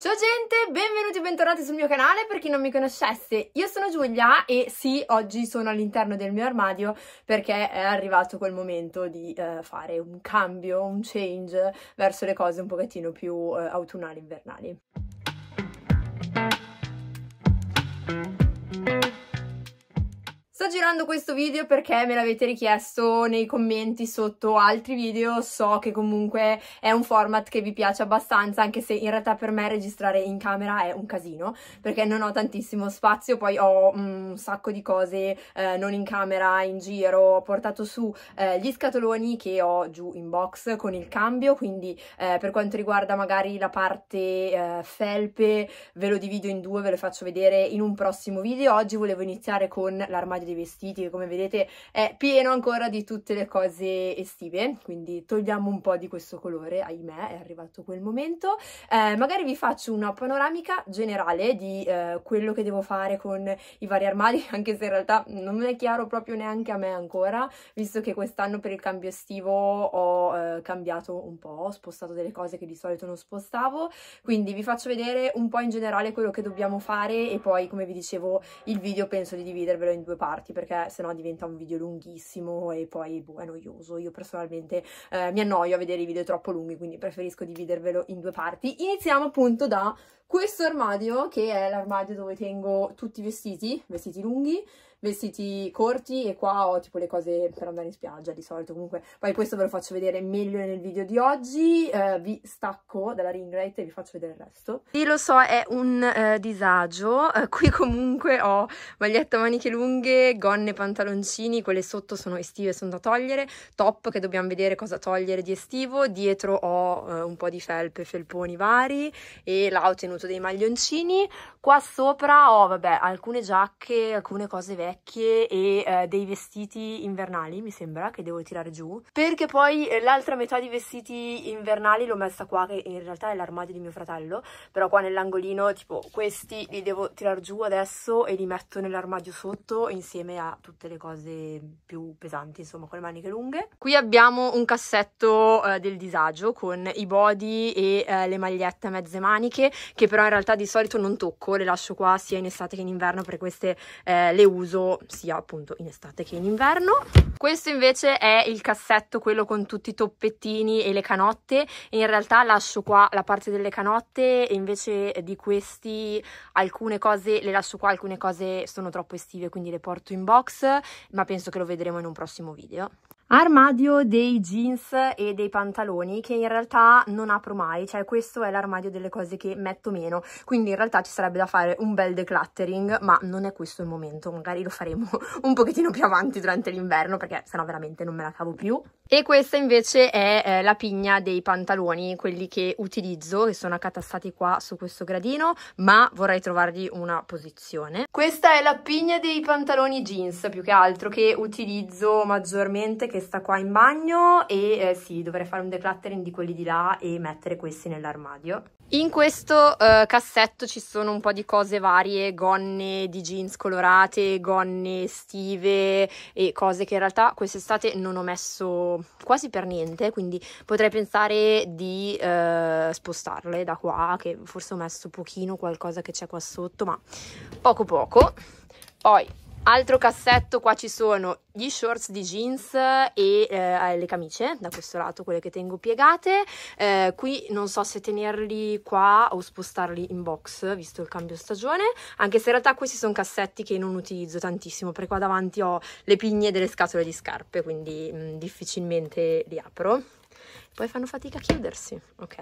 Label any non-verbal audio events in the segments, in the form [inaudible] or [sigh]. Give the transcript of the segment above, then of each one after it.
Ciao gente, benvenuti e bentornati sul mio canale, per chi non mi conoscesse io sono Giulia e sì, oggi sono all'interno del mio armadio perché è arrivato quel momento di eh, fare un cambio, un change verso le cose un pochettino più eh, autunnali, invernali. Sto girando questo video perché me l'avete richiesto nei commenti sotto altri video, so che comunque è un format che vi piace abbastanza, anche se in realtà per me registrare in camera è un casino, perché non ho tantissimo spazio, poi ho mm, un sacco di cose eh, non in camera, in giro, ho portato su eh, gli scatoloni che ho giù in box con il cambio, quindi eh, per quanto riguarda magari la parte eh, felpe ve lo divido in due, ve lo faccio vedere in un prossimo video, oggi volevo iniziare con l'armadio dei vestiti che come vedete è pieno ancora di tutte le cose estive, quindi togliamo un po' di questo colore, ahimè è arrivato quel momento. Eh, magari vi faccio una panoramica generale di eh, quello che devo fare con i vari armadi, [laughs] anche se in realtà non è chiaro proprio neanche a me ancora, visto che quest'anno per il cambio estivo ho eh, cambiato un po', ho spostato delle cose che di solito non spostavo, quindi vi faccio vedere un po' in generale quello che dobbiamo fare e poi come vi dicevo il video penso di dividervelo in due parti parti perché sennò diventa un video lunghissimo e poi boh, è noioso. Io personalmente eh, mi annoio a vedere i video troppo lunghi, quindi preferisco dividervelo in due parti. Iniziamo appunto da questo armadio, che è l'armadio dove tengo tutti i vestiti, vestiti lunghi, vestiti corti e qua ho tipo le cose per andare in spiaggia di solito comunque poi questo ve lo faccio vedere meglio nel video di oggi eh, vi stacco dalla ring light e vi faccio vedere il resto sì lo so è un eh, disagio eh, qui comunque ho maglietta maniche lunghe gonne pantaloncini quelle sotto sono estive sono da togliere top che dobbiamo vedere cosa togliere di estivo dietro ho eh, un po' di felpe felponi vari e l'ho tenuta contenuto dei maglioncini, qua sopra ho vabbè, alcune giacche, alcune cose vecchie e eh, dei vestiti invernali mi sembra che devo tirare giù, perché poi eh, l'altra metà di vestiti invernali l'ho messa qua che in realtà è l'armadio di mio fratello, però qua nell'angolino tipo questi li devo tirare giù adesso e li metto nell'armadio sotto insieme a tutte le cose più pesanti insomma con le maniche lunghe. Qui abbiamo un cassetto eh, del disagio con i body e eh, le magliette a mezze maniche che però in realtà di solito non tocco, le lascio qua sia in estate che in inverno perché queste eh, le uso sia appunto in estate che in inverno. Questo invece è il cassetto, quello con tutti i toppettini e le canotte, in realtà lascio qua la parte delle canotte e invece di questi alcune cose le lascio qua, alcune cose sono troppo estive quindi le porto in box, ma penso che lo vedremo in un prossimo video. Armadio dei jeans e dei pantaloni che in realtà non apro mai, cioè questo è l'armadio delle cose che metto meno, quindi in realtà ci sarebbe da fare un bel decluttering, ma non è questo il momento, magari lo faremo [laughs] un pochettino più avanti durante l'inverno perché sennò veramente non me la cavo più. E questa invece è eh, la pigna dei pantaloni, quelli che utilizzo, che sono accatastati qua su questo gradino, ma vorrei trovargli una posizione. Questa è la pigna dei pantaloni jeans, più che altro che utilizzo maggiormente, che sta qua in bagno e eh, sì, dovrei fare un decluttering di quelli di là e mettere questi nell'armadio. In questo eh, cassetto ci sono un po' di cose varie, gonne di jeans colorate, gonne estive e cose che in realtà quest'estate non ho messo quasi per niente, quindi potrei pensare di eh, spostarle da qua, che forse ho messo pochino qualcosa che c'è qua sotto, ma poco poco. Poi Altro cassetto, qua ci sono gli shorts di jeans e eh, le camicie, da questo lato quelle che tengo piegate. Eh, qui non so se tenerli qua o spostarli in box, visto il cambio stagione, anche se in realtà questi sono cassetti che non utilizzo tantissimo, perché qua davanti ho le pigne delle scatole di scarpe, quindi mh, mm, difficilmente li apro poi fanno fatica a chiudersi, ok?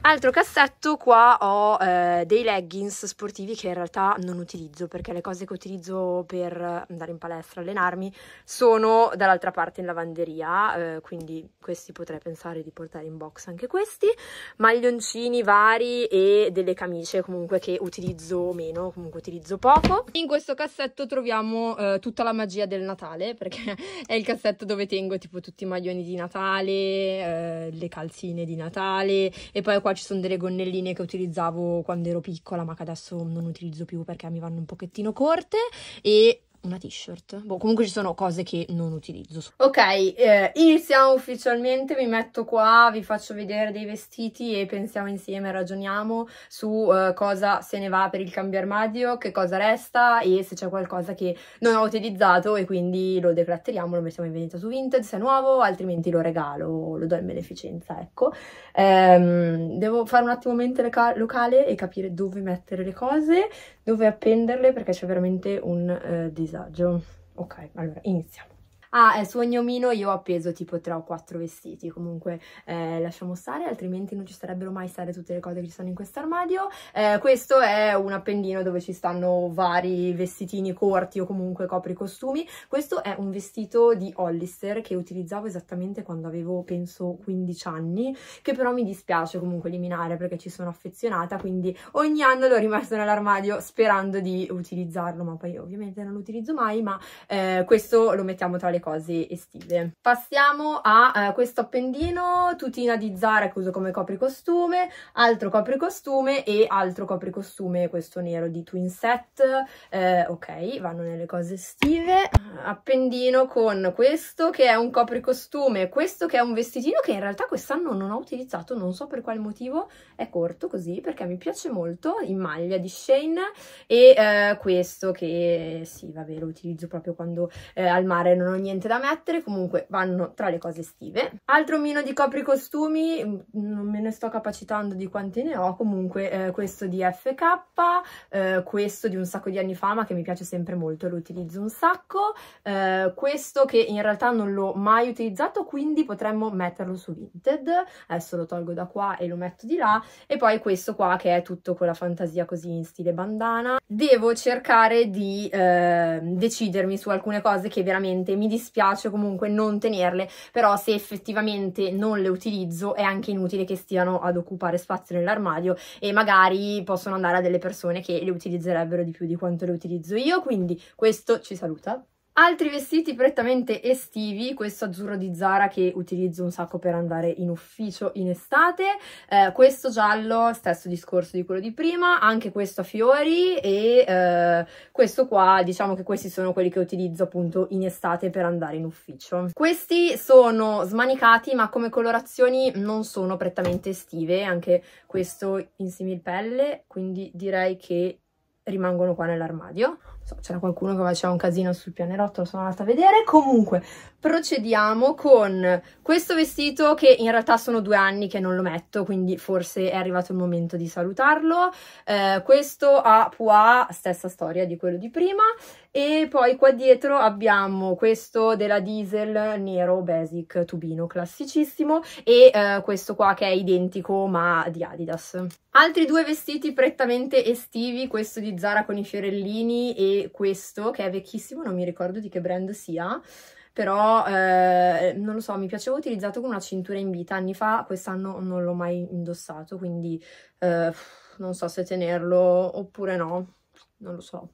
Altro cassetto, qua ho eh, dei leggings sportivi che in realtà non utilizzo perché le cose che utilizzo per andare in palestra, allenarmi, sono dall'altra parte in lavanderia, eh, quindi questi potrei pensare di portare in box anche questi, maglioncini vari e delle camicie comunque che utilizzo meno, comunque utilizzo poco. In questo cassetto troviamo eh, tutta la magia del Natale [laughs] perché è il cassetto dove tengo tipo tutti i maglioni di Natale, eh, le calzine di Natale e poi qua ci sono delle gonnelline che utilizzavo quando ero piccola ma che adesso non utilizzo più perché mi vanno un pochettino corte e una t-shirt. Boh, comunque ci sono cose che non utilizzo. Ok, eh, iniziamo ufficialmente, mi metto qua, vi faccio vedere dei vestiti e pensiamo insieme, ragioniamo su eh, cosa se ne va per il cambio armadio, che cosa resta e se c'è qualcosa che non ho utilizzato e quindi lo declatteriamo, lo mettiamo in vendita su Vinted se è nuovo, altrimenti lo regalo, lo do in beneficenza, ecco. Ehm, devo fare un attimo mente locale e capire dove mettere le cose dove appenderle perché c'è veramente un eh, disagio. Ok, allora iniziamo. Ah, eh, su ognomino io ho appeso tipo 3 o 4 vestiti, comunque eh, lasciamo stare, altrimenti non ci sarebbero mai state tutte le cose che ci sono in questo armadio. Eh, questo è un appendino dove ci stanno vari vestitini corti o comunque copri costumi. Questo è un vestito di Hollister che utilizzavo esattamente quando avevo penso 15 anni, che però mi dispiace comunque eliminare perché ci sono affezionata, quindi ogni anno l'ho rimasto nell'armadio sperando di utilizzarlo, ma poi ovviamente non lo utilizzo mai, ma eh, questo lo mettiamo tra le cose cose estive. Passiamo a eh, questo appendino, tutina di Zara che uso come copricostume, altro copricostume e altro copricostume, questo nero di Twin Set. Eh, ok, vanno nelle cose estive. Appendino con questo che è un copricostume, questo che è un vestitino che in realtà quest'anno non ho utilizzato, non so per quale motivo, è corto così perché mi piace molto, in maglia di Shane e eh, questo che sì, vabbè, lo utilizzo proprio quando eh, al mare non ho niente niente da mettere, comunque vanno tra le cose estive. Altro mino di copricostumi, mm, non me ne sto capacitando di quanti ne ho, comunque eh, questo di FK, eh, questo di un sacco di anni fa ma che mi piace sempre molto, lo utilizzo un sacco, eh, questo che in realtà non l'ho mai utilizzato quindi potremmo metterlo su Vinted, adesso lo tolgo da qua e lo metto di là e poi questo qua che è tutto con la fantasia così in stile bandana devo cercare di eh, decidermi su alcune cose che veramente mi dispiace comunque non tenerle, però se effettivamente non le utilizzo è anche inutile che stiano ad occupare spazio nell'armadio e magari possono andare a delle persone che le utilizzerebbero di più di quanto le utilizzo io, quindi questo ci saluta. Altri vestiti prettamente estivi, questo azzurro di Zara che utilizzo un sacco per andare in ufficio in estate, eh, questo giallo, stesso discorso di quello di prima, anche questo a fiori e eh, questo qua, diciamo che questi sono quelli che utilizzo appunto in estate per andare in ufficio. Questi sono smanicati ma come colorazioni non sono prettamente estive, anche questo in similpelle, quindi direi che rimangono qua nell'armadio so, c'era qualcuno che faceva un casino sul pianerottolo, sono andata a vedere. Comunque, procediamo con questo vestito che in realtà sono due anni che non lo metto, quindi forse è arrivato il momento di salutarlo. Eh, questo a Pois, stessa storia di quello di prima. E poi qua dietro abbiamo questo della Diesel nero basic tubino classicissimo e eh, questo qua che è identico ma di Adidas. Altri due vestiti prettamente estivi, questo di Zara con i fiorellini e questo che è vecchissimo, non mi ricordo di che brand sia, però eh, non lo so, mi piaceva utilizzato con una cintura in vita anni fa, quest'anno non l'ho mai indossato, quindi eh, non so se tenerlo oppure no, non lo so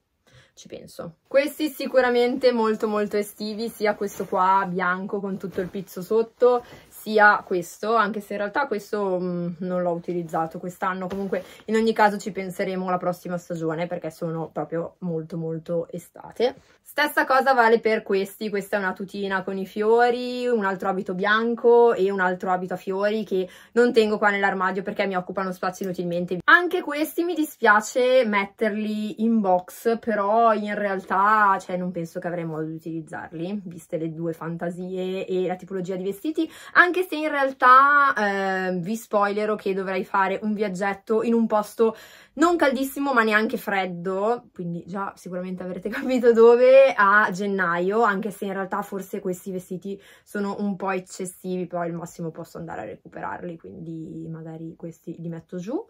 ci penso. Questi sicuramente molto molto estivi, sia questo qua bianco con tutto il pizzo sotto, sia questo, anche se in realtà questo mh, mm, non l'ho utilizzato quest'anno, comunque in ogni caso ci penseremo la prossima stagione perché sono proprio molto molto estate. Stessa cosa vale per questi, questa è una tutina con i fiori, un altro abito bianco e un altro abito a fiori che non tengo qua nell'armadio perché mi occupano spazio inutilmente. Anche questi mi dispiace metterli in box, però in realtà cioè, non penso che avrei modo di utilizzarli, viste le due fantasie e la tipologia di vestiti, anche se in realtà eh, vi spoilero che dovrei fare un viaggetto in un posto non caldissimo ma neanche freddo, quindi già sicuramente avrete [laughs] capito dove a gennaio, anche se in realtà forse questi vestiti sono un po' eccessivi, però al massimo posso andare a recuperarli, quindi magari questi li metto giù.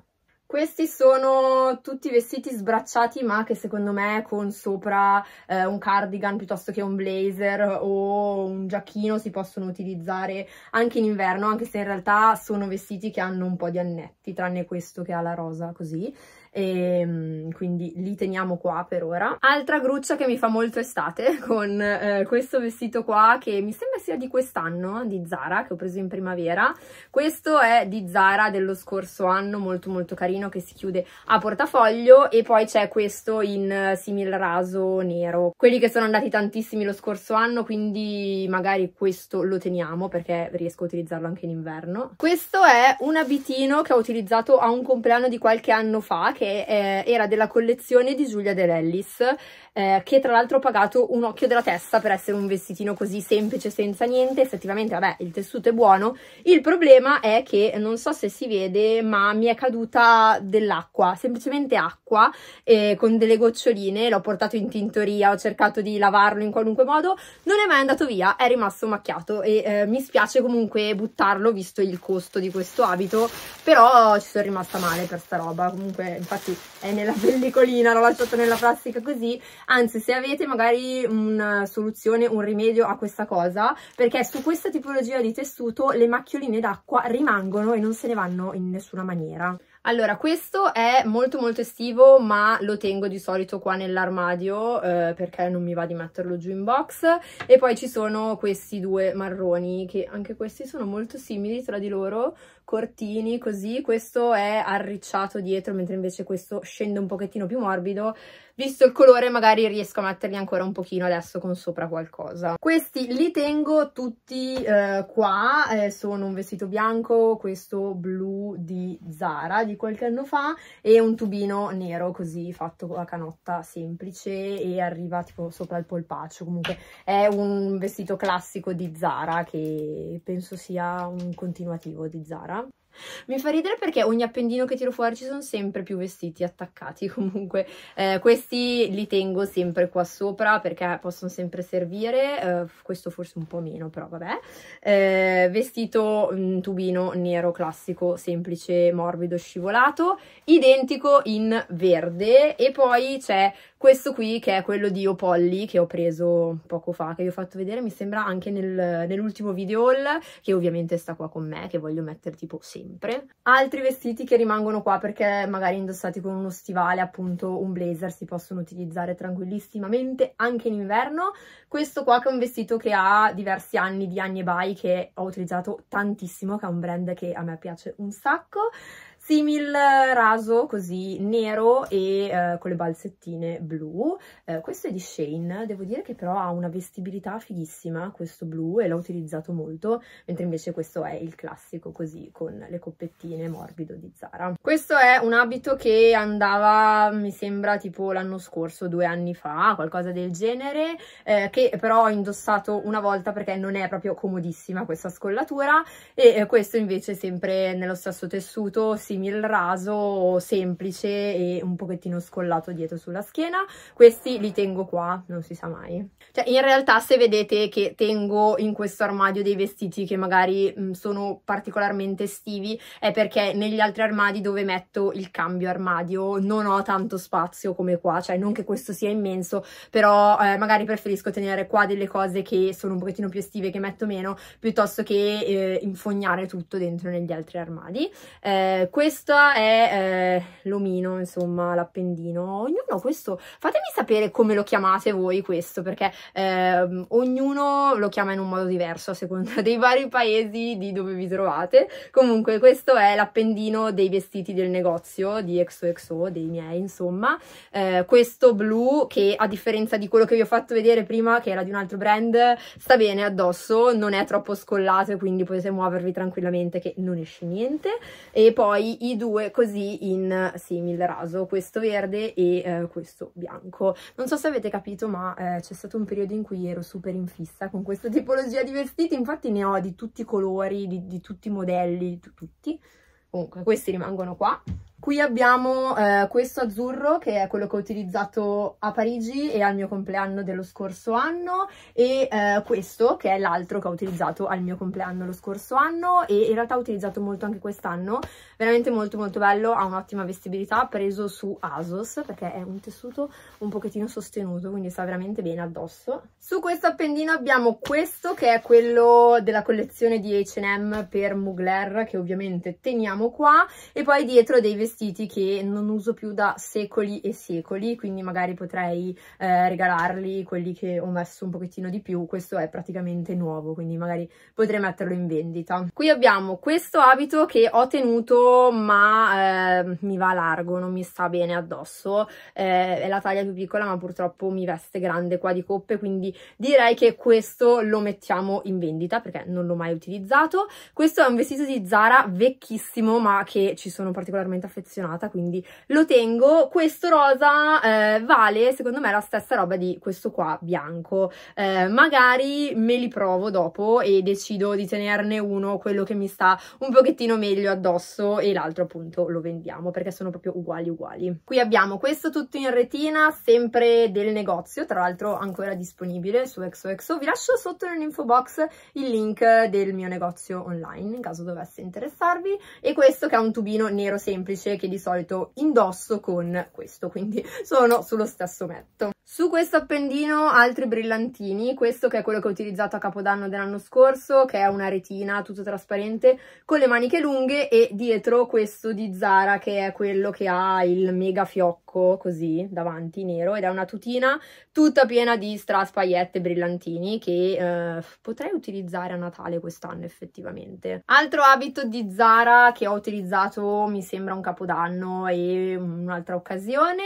Questi sono tutti vestiti sbracciati ma che secondo me con sopra eh, un cardigan piuttosto che un blazer o un giacchino si possono utilizzare anche in inverno anche se in realtà sono vestiti che hanno un po' di annetti tranne questo che ha la rosa così e ehm, quindi li teniamo qua per ora. Altra gruccia che mi fa molto estate [laughs] con eh, questo vestito qua che mi sembra sia di quest'anno, di Zara, che ho preso in primavera. Questo è di Zara dello scorso anno, molto molto carino, che si chiude a portafoglio e poi c'è questo in eh, simil raso nero. Quelli che sono andati tantissimi lo scorso anno, quindi magari questo lo teniamo perché riesco a utilizzarlo anche in inverno. Questo è un abitino che ho utilizzato a un compleanno di qualche anno fa, che che eh, era della collezione di Giulia De Lellis, eh, che tra l'altro ho pagato un occhio della testa per essere un vestitino così semplice, senza niente, effettivamente vabbè il tessuto è buono, il problema è che non so se si vede ma mi è caduta dell'acqua, semplicemente acqua eh, con delle goccioline, l'ho portato in tintoria, ho cercato di lavarlo in qualunque modo, non è mai andato via, è rimasto macchiato e eh, mi spiace comunque buttarlo visto il costo di questo abito, però ci sono rimasta male per sta roba, comunque infatti è nella pellicolina, l'ho lasciato nella plastica così, anzi se avete magari una soluzione, un rimedio a questa cosa, perché su questa tipologia di tessuto le macchioline d'acqua rimangono e non se ne vanno in nessuna maniera. Allora, questo è molto molto estivo, ma lo tengo di solito qua nell'armadio eh, perché non mi va di metterlo giù in box. E poi ci sono questi due marroni, che anche questi sono molto simili tra di loro, cortini così, questo è arricciato dietro mentre invece questo scende un pochettino più morbido, visto il colore magari riesco a metterli ancora un pochino adesso con sopra qualcosa. Questi li tengo tutti eh, qua, eh, sono un vestito bianco, questo blu di Zara di qualche anno fa e un tubino nero così fatto a canotta semplice e arriva tipo sopra il polpaccio, comunque è un vestito classico di Zara che penso sia un continuativo di Zara mi fa ridere perché ogni appendino che tiro fuori ci sono sempre più vestiti attaccati [laughs] comunque. Eh, questi li tengo sempre qua sopra perché possono sempre servire, eh, questo forse un po' meno però vabbè. Eh, vestito mh, mm, tubino nero classico, semplice, morbido, scivolato, identico in verde e poi c'è questo qui che è quello di Opolli che ho preso poco fa, che vi ho fatto vedere mi sembra anche nel, nell'ultimo video haul, che ovviamente sta qua con me, che voglio mettere tipo sempre. Altri vestiti che rimangono qua perché magari indossati con uno stivale, appunto un blazer, si possono utilizzare tranquillissimamente anche in inverno. Questo qua che è un vestito che ha diversi anni di anni e by che ho utilizzato tantissimo, che è un brand che a me piace un sacco simil eh, raso così nero e eh, con le balzettine blu eh, questo è di Shane devo dire che però ha una vestibilità fighissima questo blu e l'ho utilizzato molto mentre invece questo è il classico così con le coppettine morbido di Zara questo è un abito che andava mi sembra tipo l'anno scorso due anni fa qualcosa del genere eh, che però ho indossato una volta perché non è proprio comodissima questa scollatura e eh, questo invece sempre nello stesso tessuto simile quindi il raso semplice e un pochettino scollato dietro sulla schiena. Questi li tengo qua, non si sa mai. Cioè in realtà se vedete che tengo in questo armadio dei vestiti che magari mh, mm, sono particolarmente estivi è perché negli altri armadi dove metto il cambio armadio non ho tanto spazio come qua. Cioè non che questo sia immenso, però eh, magari preferisco tenere qua delle cose che sono un pochettino più estive che metto meno piuttosto che eh, infognare tutto dentro negli altri armadi. Eh, questo è eh, l'omino, insomma, l'appendino. Ognuno questo... Fatemi sapere come lo chiamate voi questo, perché eh, ognuno lo chiama in un modo diverso a seconda [laughs] dei vari paesi di dove vi trovate. Comunque questo è l'appendino dei vestiti del negozio, di XOXO, dei miei, insomma. Eh, questo blu, che a differenza di quello che vi ho fatto vedere prima, che era di un altro brand, sta bene addosso, non è troppo scollato, quindi potete muovervi tranquillamente che non esce niente. E poi i, due così in simile raso, questo verde e eh, questo bianco. Non so se avete capito ma eh, c'è stato un periodo in cui ero super in fissa con questa [laughs] tipologia di vestiti, infatti ne ho di tutti i colori, di, di tutti i modelli, tutti. Comunque questi rimangono qua Qui abbiamo eh, questo azzurro che è quello che ho utilizzato a Parigi e al mio compleanno dello scorso anno e eh, questo che è l'altro che ho utilizzato al mio compleanno lo scorso anno e in realtà ho utilizzato molto anche quest'anno, veramente molto molto bello, ha un'ottima vestibilità, preso su ASOS perché è un tessuto un pochettino sostenuto quindi sta veramente bene addosso. Su questo appendino abbiamo questo che è quello della collezione di H&M per Mugler che ovviamente teniamo qua e poi dietro dei vestiti vestiti che non uso più da secoli e secoli, quindi magari potrei eh, regalarli quelli che ho messo un pochettino di più, questo è praticamente nuovo, quindi magari potrei metterlo in vendita. Qui abbiamo questo abito che ho tenuto ma eh, mi va largo, non mi sta bene addosso, eh, è la taglia più piccola ma purtroppo mi veste grande qua di coppe, quindi direi che questo lo mettiamo in vendita perché non l'ho mai utilizzato. Questo è un vestito di Zara vecchissimo ma che ci sono particolarmente affezionato affezionata, quindi lo tengo. Questo rosa eh, vale, secondo me, la stessa roba di questo qua bianco. Eh, magari me li provo dopo e decido di tenerne uno, quello che mi sta un pochettino meglio addosso e l'altro appunto lo vendiamo perché sono proprio uguali uguali. Qui abbiamo questo tutto in retina, sempre del negozio, tra l'altro ancora disponibile su XOXO. Vi lascio sotto nell'info box il link del mio negozio online in caso dovesse interessarvi e questo che è un tubino nero semplice che di solito indosso con questo, quindi sono sullo stesso metto. Su questo appendino altri brillantini, questo che è quello che ho utilizzato a Capodanno dell'anno scorso, che è una retina tutto trasparente con le maniche lunghe e dietro questo di Zara che è quello che ha il mega fiocco così davanti nero ed è una tutina tutta piena di straspagliette e brillantini che eh, potrei utilizzare a Natale quest'anno effettivamente. Altro abito di Zara che ho utilizzato mi sembra un Capodanno e un'altra occasione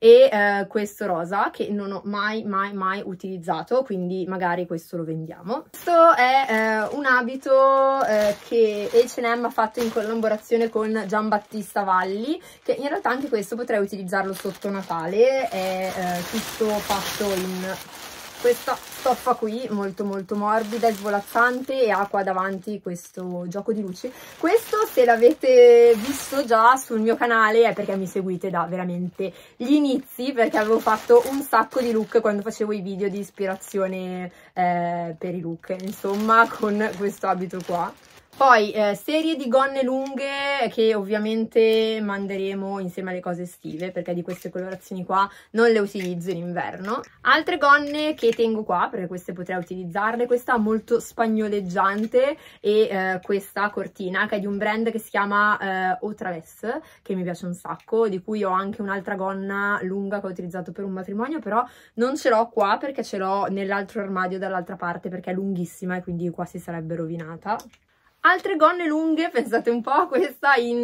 e eh, questo rosa che non ho mai mai mai utilizzato quindi magari questo lo vendiamo questo è eh, un abito eh, che H&M ha fatto in collaborazione con Giambattista Valli che in realtà anche questo potrei utilizzarlo sotto Natale è eh, tutto fatto in questa stoffa qui molto molto morbida e svolazzante e ha qua davanti questo gioco di luci. Questo se l'avete visto già sul mio canale è perché mi seguite da veramente gli inizi perché avevo fatto un sacco di look quando facevo i video di ispirazione eh, per i look insomma con questo abito qua poi eh, serie di gonne lunghe che ovviamente manderemo insieme alle cose estive perché di queste colorazioni qua non le utilizzo in inverno. Altre gonne che tengo qua perché queste potrei utilizzarle, questa molto spagnoleggiante e eh, questa cortina che è di un brand che si chiama eh, Otraves che mi piace un sacco, di cui ho anche un'altra gonna lunga che ho utilizzato per un matrimonio però non ce l'ho qua perché ce l'ho nell'altro armadio dall'altra parte perché è lunghissima e quindi qua si sarebbe rovinata. Altre gonne lunghe, [laughs] pensate un po', questa in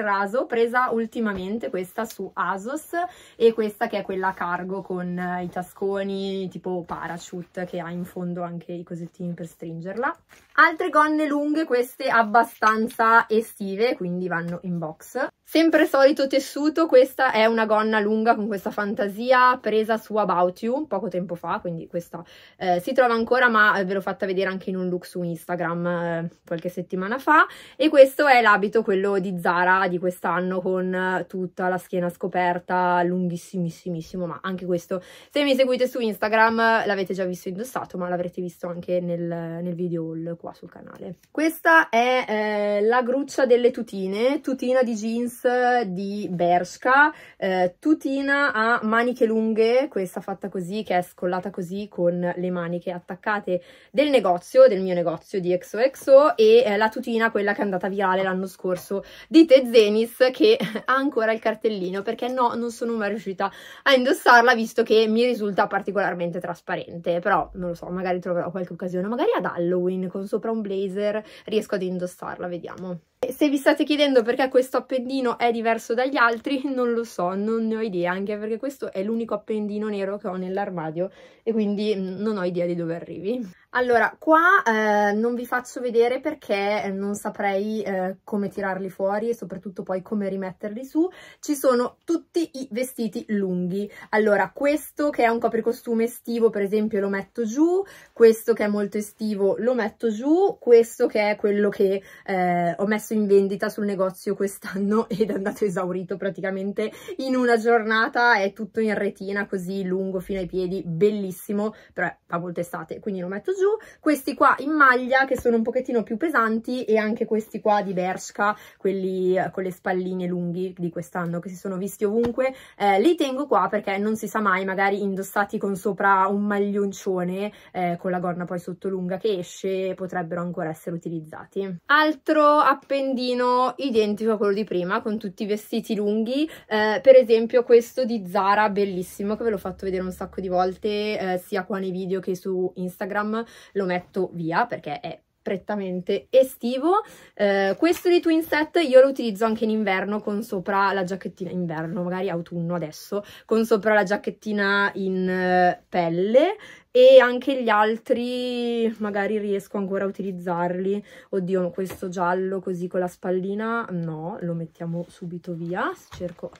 raso, presa ultimamente, questa su Asos e questa che è quella a cargo con eh, i tasconi tipo parachute che ha in fondo anche i cosettini per stringerla. Altre gonne lunghe, queste abbastanza estive, quindi vanno in box. Sempre solito tessuto, questa è una gonna lunga con questa fantasia presa su About You poco tempo fa, quindi questa eh, si trova ancora ma eh, ve l'ho fatta vedere anche in un look su Instagram eh, qualche settimana fa e questo è l'abito quello di Zara di quest'anno con eh, tutta la schiena scoperta, lunghissimissimissimo ma anche questo se mi seguite su Instagram eh, l'avete già visto indossato ma l'avrete visto anche nel, nel video haul qua sul canale. Questa è eh, la gruccia delle tutine, tutina di jeans jeans di Bershka, eh, tutina a maniche lunghe, questa fatta così, che è scollata così con le maniche attaccate del negozio, del mio negozio di XOXO e eh, la tutina, quella che è andata virale l'anno scorso di Tezenis che [laughs] ha ancora il cartellino perché no, non sono mai riuscita a indossarla visto che mi risulta particolarmente trasparente, però non lo so, magari troverò qualche occasione, magari ad Halloween con sopra un blazer riesco ad indossarla, vediamo. Se vi state chiedendo perché questo appendino è diverso dagli altri, [laughs] non lo so, non ne ho idea, anche perché questo è l'unico appendino nero che ho nell'armadio e quindi mm, non ho idea di dove arrivi. Allora, qua eh, non vi faccio vedere perché eh, non saprei eh, come tirarli fuori e soprattutto poi come rimetterli su. Ci sono tutti i vestiti lunghi. Allora, questo che è un copricostume estivo, per esempio, lo metto giù. Questo che è molto estivo lo metto giù. Questo che è quello che eh, ho messo in vendita sul negozio quest'anno [laughs] ed è andato esaurito praticamente in una giornata. È tutto in retina, così lungo fino ai piedi, bellissimo. Però è a volte estate, quindi lo metto giù giù, questi qua in maglia che sono un pochettino più pesanti e anche questi qua di Bershka, quelli eh, con le spalline lunghi di quest'anno che si sono visti ovunque, eh, li tengo qua perché non si sa mai, magari indossati con sopra un maglioncione eh, con la gonna poi sotto lunga che esce potrebbero ancora essere utilizzati. Altro appendino identico a quello di prima con tutti i vestiti lunghi, eh, per esempio questo di Zara bellissimo che ve l'ho fatto vedere un sacco di volte eh, sia qua nei video che su Instagram lo metto via perché è prettamente estivo. Eh, questo di Twin Set io lo utilizzo anche in inverno con sopra la giacchettina, inverno magari autunno adesso, con sopra la giacchettina in eh, pelle e anche gli altri magari riesco ancora a utilizzarli. Oddio, questo giallo così con la spallina, no, lo mettiamo subito via, cerco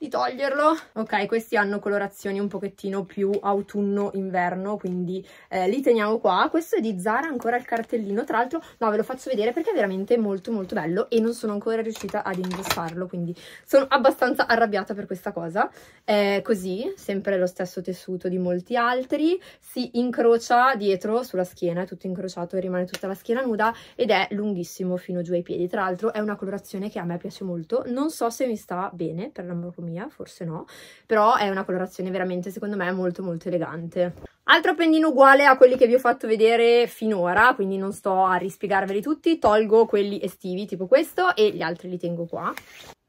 di toglierlo. Ok, questi hanno colorazioni un pochettino più autunno-inverno, quindi eh, li teniamo qua. Questo è di Zara, ancora il cartellino, tra l'altro no, ve lo faccio vedere perché è veramente molto molto bello e non sono ancora riuscita ad indossarlo, quindi sono abbastanza arrabbiata per questa cosa. È così, sempre lo stesso tessuto di molti altri, si incrocia dietro sulla schiena, è tutto incrociato e rimane tutta la schiena nuda ed è lunghissimo fino giù ai piedi. Tra l'altro è una colorazione che a me piace molto, non so se mi sta bene, per l'amore mia, forse no, però è una colorazione veramente secondo me molto molto elegante. Altro appendino uguale a quelli che vi ho fatto vedere finora, quindi non sto a rispiegarveli tutti, tolgo quelli estivi tipo questo e gli altri li tengo qua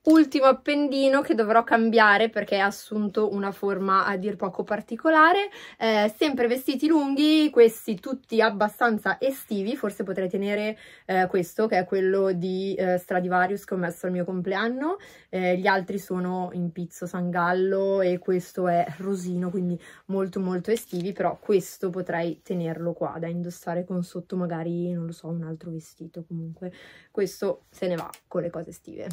ultimo appendino che dovrò cambiare perché ha assunto una forma a dir poco particolare eh, sempre vestiti lunghi questi tutti abbastanza estivi forse potrei tenere eh, questo che è quello di eh, Stradivarius che ho messo al mio compleanno eh, gli altri sono in pizzo sangallo e questo è rosino quindi molto molto estivi però questo potrei tenerlo qua da indossare con sotto magari non lo so un altro vestito comunque questo se ne va con le cose estive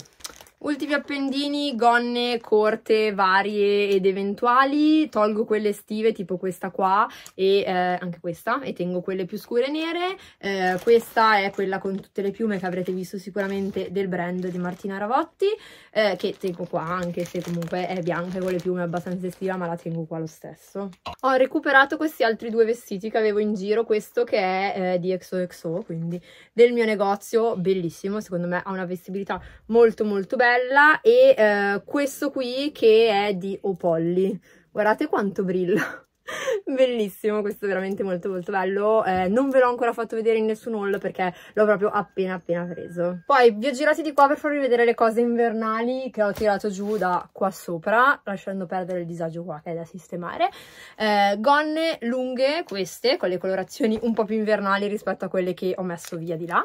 Ultimi appendini, gonne corte, varie ed eventuali, tolgo quelle estive tipo questa qua e eh, anche questa e tengo quelle più scure e nere, eh, questa è quella con tutte le piume che avrete visto sicuramente del brand di Martina Ravotti, eh, che tengo qua anche se comunque è bianca e con le piume abbastanza estiva ma la tengo qua lo stesso. Ho recuperato questi altri due vestiti che avevo in giro, questo che è eh, di XOXO quindi del mio negozio, bellissimo, secondo me ha una vestibilità molto molto bella quella e eh, questo qui che è di Opolli. Guardate quanto brilla! [laughs] Bellissimo, questo è veramente molto molto bello, eh, non ve l'ho ancora fatto vedere in nessun haul perché l'ho proprio appena appena preso. Poi vi ho girati di qua per farvi vedere le cose invernali che ho tirato giù da qua sopra, lasciando perdere il disagio qua che è da sistemare. Eh, gonne lunghe queste, con le colorazioni un po' più invernali rispetto a quelle che ho messo via di là.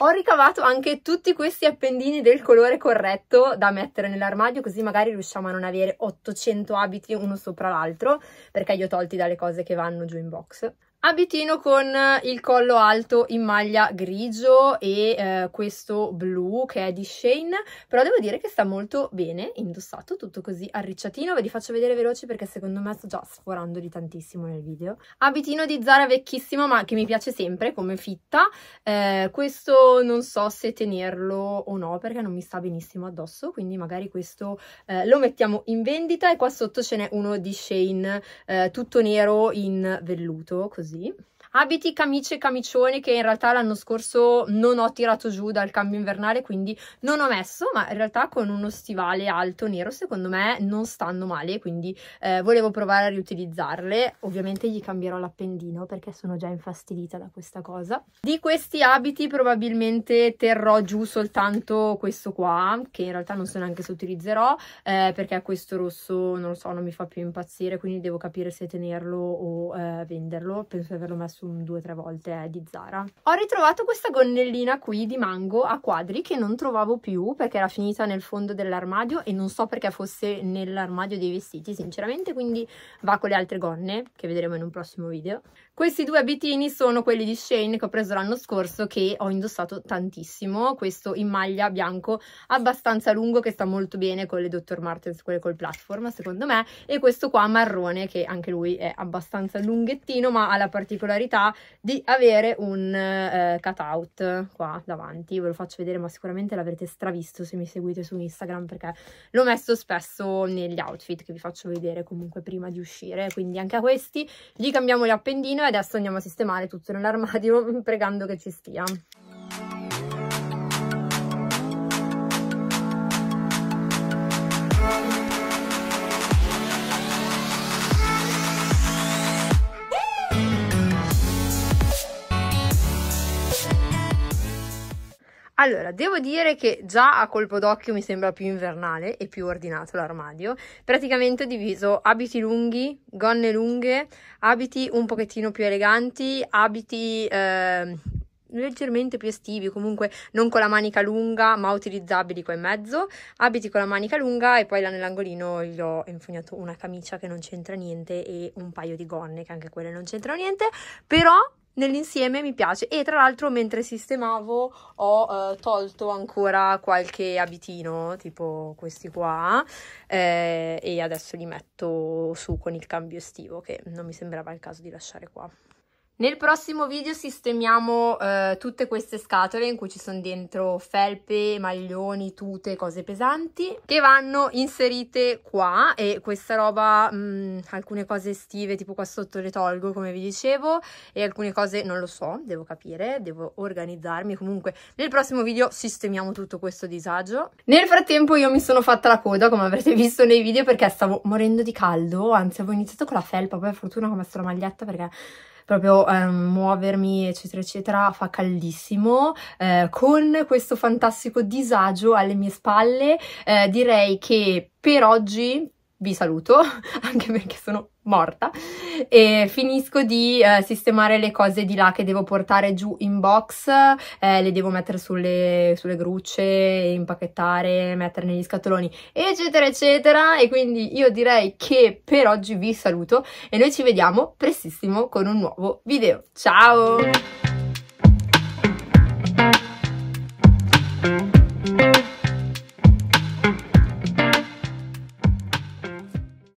Ho ricavato anche tutti questi appendini del colore corretto da mettere nell'armadio così magari riusciamo a non avere 800 abiti uno sopra l'altro perché li ho tolti dalle cose che vanno giù in box. Abitino con eh, il collo alto in maglia grigio e eh, questo blu che è di Shane, però devo dire che sta molto bene indossato, tutto così arricciatino, ve li faccio vedere veloci perché secondo me sto già sforando di tantissimo nel video. Abitino di Zara vecchissimo ma che mi piace sempre come fitta, eh, questo non so se tenerlo o no perché non mi sta benissimo addosso, quindi magari questo eh, lo mettiamo in vendita e qua sotto ce n'è uno di Shane eh, tutto nero in velluto così друзі. abiti, camicie e camicioni che in realtà l'anno scorso non ho tirato giù dal cambio invernale, quindi non ho messo, ma in realtà con uno stivale alto nero secondo me non stanno male, quindi eh, volevo provare a riutilizzarle. Ovviamente gli cambierò l'appendino perché sono già infastidita da questa cosa. Di questi abiti probabilmente terrò giù soltanto questo qua, che in realtà non so neanche se utilizzerò, eh, perché questo rosso, non lo so, non mi fa più impazzire, quindi devo capire se tenerlo o eh, venderlo. Penso di averlo messo due o tre volte eh, di Zara. Ho ritrovato questa gonnellina qui di mango a quadri che non trovavo più perché era finita nel fondo dell'armadio e non so perché fosse nell'armadio dei vestiti sinceramente quindi va con le altre gonne che vedremo in un prossimo video. Questi due abitini sono quelli di Shane che ho preso l'anno scorso che ho indossato tantissimo, questo in maglia bianco abbastanza lungo che sta molto bene con le Dr. Martens, quelle col platform secondo me, e questo qua marrone che anche lui è abbastanza lunghettino ma ha la particolarità di avere un eh, cut out qua davanti, ve lo faccio vedere ma sicuramente l'avrete stravisto se mi seguite su Instagram perché l'ho messo spesso negli outfit che vi faccio vedere comunque prima di uscire, quindi anche a questi gli cambiamo l'appendicazione adesso andiamo a sistemare tutto nell'armadio [laughs] pregando che ci stia Allora, devo dire che già a colpo d'occhio mi sembra più invernale e più ordinato l'armadio. Praticamente ho diviso abiti lunghi, gonne lunghe, abiti un pochettino più eleganti, abiti eh, leggermente più estivi, comunque non con la manica lunga, ma utilizzabili qua in mezzo, abiti con la manica lunga e poi là nell'angolino gli ho infugnato una camicia che non c'entra niente e un paio di gonne che anche quelle non c'entrano niente, però nell'insieme mi piace e tra l'altro mentre sistemavo ho eh, tolto ancora qualche abitino tipo questi qua eh, e adesso li metto su con il cambio estivo che non mi sembrava il caso di lasciare qua nel prossimo video sistemiamo eh, tutte queste scatole in cui ci sono dentro felpe, maglioni, tute, cose pesanti che vanno inserite qua e questa roba, mh, mm, alcune cose estive tipo qua sotto le tolgo come vi dicevo e alcune cose non lo so, devo capire, devo organizzarmi comunque nel prossimo video sistemiamo tutto questo disagio. Nel frattempo io mi sono fatta la coda come avrete visto nei video perché stavo morendo di caldo, anzi avevo iniziato con la felpa, poi fortuna ho messo la maglietta perché proprio eh, muovermi eccetera eccetera fa caldissimo eh, con questo fantastico disagio alle mie spalle eh, direi che per oggi vi saluto, [laughs] anche perché sono morta, e finisco di eh, sistemare le cose di là che devo portare giù in box, eh, le devo mettere sulle, sulle, grucce, impacchettare, mettere negli scatoloni, eccetera, eccetera, e quindi io direi che per oggi vi saluto e noi ci vediamo prestissimo con un nuovo video. Ciao!